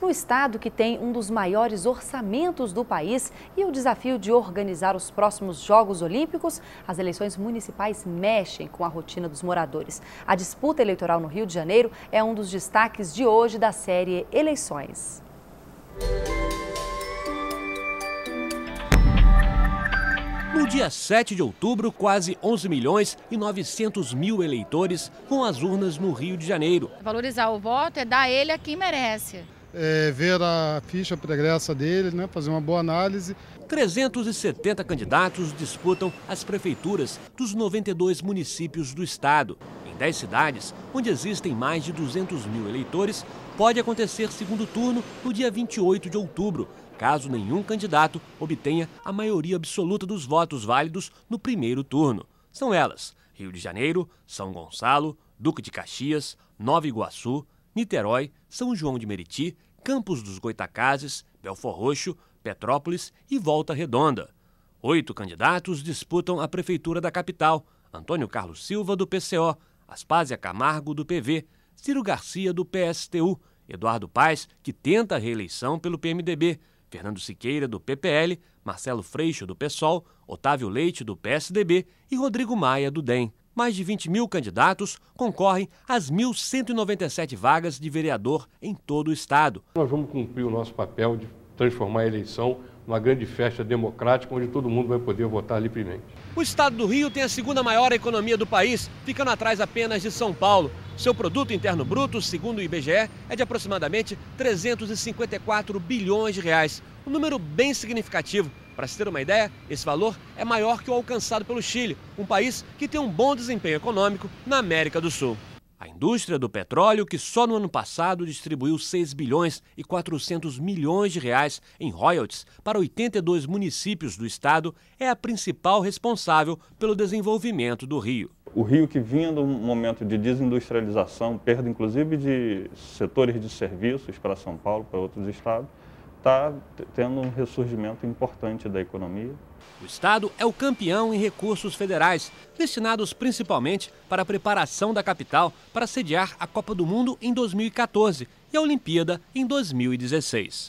no estado que tem um dos maiores orçamentos do país e o desafio de organizar os próximos Jogos Olímpicos, as eleições municipais mexem com a rotina dos moradores. A disputa eleitoral no Rio de Janeiro é um dos destaques de hoje da série Eleições. No dia 7 de outubro, quase 11 milhões e 900 mil eleitores com as urnas no Rio de Janeiro. Valorizar o voto é dar ele a quem merece é, ver a ficha pregressa dele, né, fazer uma boa análise. 370 candidatos disputam as prefeituras dos 92 municípios do estado. Em 10 cidades, onde existem mais de 200 mil eleitores, pode acontecer segundo turno no dia 28 de outubro, caso nenhum candidato obtenha a maioria absoluta dos votos válidos no primeiro turno. São elas: Rio de Janeiro, São Gonçalo, Duque de Caxias, Nova Iguaçu, Niterói, São João de Meriti, Campos dos Goitacazes, Belfor Roxo, Petrópolis e Volta Redonda. Oito candidatos disputam a prefeitura da capital: Antônio Carlos Silva, do PCO, Aspásia Camargo, do PV, Ciro Garcia, do PSTU, Eduardo Paes, que tenta a reeleição pelo PMDB, Fernando Siqueira, do PPL, Marcelo Freixo, do PSOL, Otávio Leite, do PSDB e Rodrigo Maia, do DEM mais de 20 mil candidatos concorrem às 1.197 vagas de vereador em todo o Estado. Nós vamos cumprir o nosso papel de transformar a eleição numa grande festa democrática onde todo mundo vai poder votar livremente. O estado do Rio tem a segunda maior economia do país, ficando atrás apenas de São Paulo. Seu produto interno bruto, segundo o IBGE, é de aproximadamente 354 bilhões de reais, um número bem significativo para se ter uma ideia, esse valor é maior que o alcançado pelo Chile, um país que tem um bom desempenho econômico na América do Sul. A indústria do petróleo, que só no ano passado distribuiu 6 bilhões e 400 milhões de reais em royalties para 82 municípios do estado, é a principal responsável pelo desenvolvimento do Rio. O Rio que vinha de um momento de desindustrialização, perda inclusive de setores de serviços para São Paulo, para outros estados, está tendo um ressurgimento importante da economia. O Estado é o campeão em recursos federais, destinados principalmente para a preparação da capital para sediar a Copa do Mundo em 2014 e a Olimpíada em 2016.